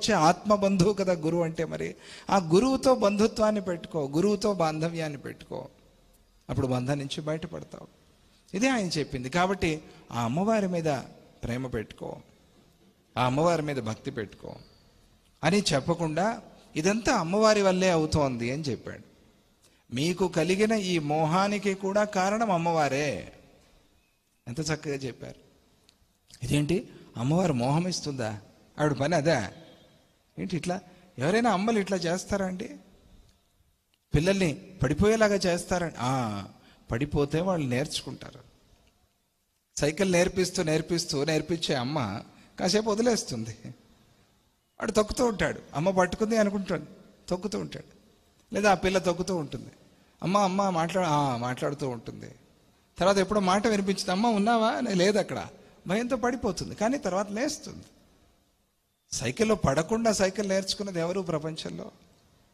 వచ్చే ఆత్మ బంధువు కదా గురువు అంటే మరి ఆ గురువుతో బంధుత్వాన్ని పెట్టుకో గురువుతో బాంధవ్యాన్ని పెట్టుకో అప్పుడు బంధం నుంచి బయటపడతావు ఇదే ఆయన చెప్పింది కాబట్టి ఆ అమ్మవారి మీద ప్రేమ పెట్టుకో ఆ అమ్మవారి మీద భక్తి పెట్టుకో అని చెప్పకుండా ఇదంతా అమ్మవారి వల్లే అవుతోంది అని చెప్పాడు మీకు కలిగిన ఈ మోహానికి కూడా కారణం అమ్మవారే ఎంత చక్కగా చెప్పారు ఇదేంటి అమ్మవారు మోహం ఇస్తుందా ఆవిడ పని అదే ఏంటి ఇట్లా ఎవరైనా అమ్మలు ఇట్లా చేస్తారా అండి పిల్లల్ని పడిపోయేలాగా చేస్తారండి పడిపోతే వాళ్ళు నేర్చుకుంటారు సైకిల్ నేర్పిస్తూ నేర్పిస్తూ నేర్పించే అమ్మ కాసేపు వదిలేస్తుంది వాడు తొక్కుతూ ఉంటాడు అమ్మ పట్టుకుంది అనుకుంటాడు తొక్కుతూ ఉంటాడు లేదా ఆ పిల్ల తొక్కుతూ ఉంటుంది అమ్మ అమ్మ మాట్లాడు మాట్లాడుతూ ఉంటుంది తర్వాత ఎప్పుడో మాట వినిపించింది అమ్మ ఉన్నావా లేదు అక్కడ భయంతో పడిపోతుంది కానీ తర్వాత లేస్తుంది సైకిల్లో పడకుండా సైకిల్ నేర్చుకున్నది ఎవరు ప్రపంచంలో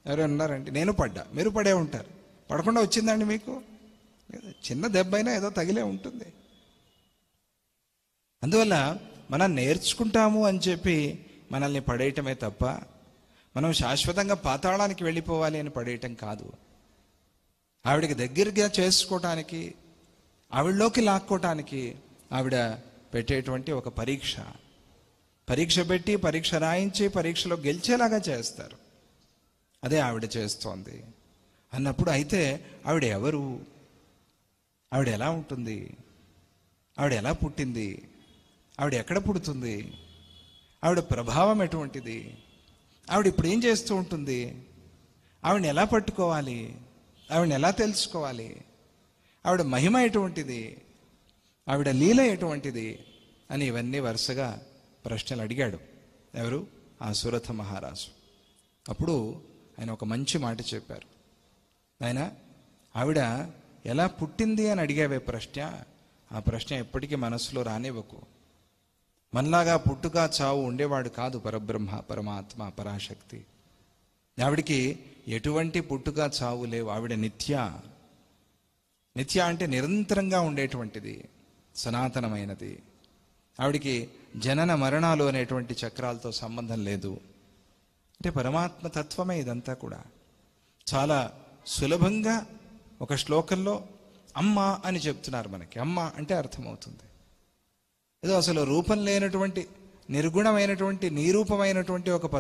ఎవరు ఉన్నారండి నేను పడ్డా మీరు పడే ఉంటారు పడకుండా వచ్చిందండి మీకు చిన్న దెబ్బ అయినా ఏదో తగిలే ఉంటుంది అందువల్ల మనం నేర్చుకుంటాము అని చెప్పి మనల్ని పడేయటమే తప్ప మనం శాశ్వతంగా పాతాళానికి వెళ్ళిపోవాలి అని పడేయటం కాదు ఆవిడకి దగ్గరగా చేసుకోవటానికి ఆవిడలోకి లాక్కోవటానికి ఆవిడ పెట్టేటువంటి ఒక పరీక్ష పరీక్ష పెట్టి పరీక్ష రాయించి పరీక్షలో గెలిచేలాగా చేస్తారు అదే ఆవిడ చేస్తోంది అన్నప్పుడు అయితే ఆవిడ ఎవరు ఆవిడ ఎలా ఉంటుంది ఆవిడ ఎలా పుట్టింది ఆవిడ ఎక్కడ పుడుతుంది ఆవిడ ప్రభావం ఎటువంటిది ఆవిడ ఇప్పుడు ఏం చేస్తూ ఉంటుంది ఆవిడని ఎలా పట్టుకోవాలి ఆవిడని ఎలా తెలుసుకోవాలి ఆవిడ మహిమ ఎటువంటిది ఆవిడ లీల ఎటువంటిది అని ఇవన్నీ వరుసగా ప్రశ్నలు అడిగాడు ఎవరు ఆ సురథ మహారాజు అప్పుడు ఆయన ఒక మంచి మాట చెప్పారు ఆయన ఆవిడ ఎలా పుట్టింది అని అడిగావే ప్రశ్న ఆ ప్రశ్న ఎప్పటికీ మనసులో రానివ్వకు మనలాగా పుట్టుక చావు ఉండేవాడు కాదు పరబ్రహ్మ పరమాత్మ పరాశక్తి ఆవిడికి ఎటువంటి పుట్టుక చావు లేవు ఆవిడ నిత్య నిత్య అంటే నిరంతరంగా ఉండేటువంటిది సనాతనమైనది ఆవిడికి జనన మరణాలు అనేటువంటి చక్రాలతో సంబంధం లేదు అంటే పరమాత్మ తత్వమే ఇదంతా కూడా చాలా సులభంగా ఒక శ్లోకంలో అమ్మ అని చెప్తున్నారు మనకి అమ్మ అంటే అర్థమవుతుంది ఏదో అసలు రూపం లేనటువంటి నిర్గుణమైనటువంటి నిరూపమైనటువంటి ఒక పదార్థం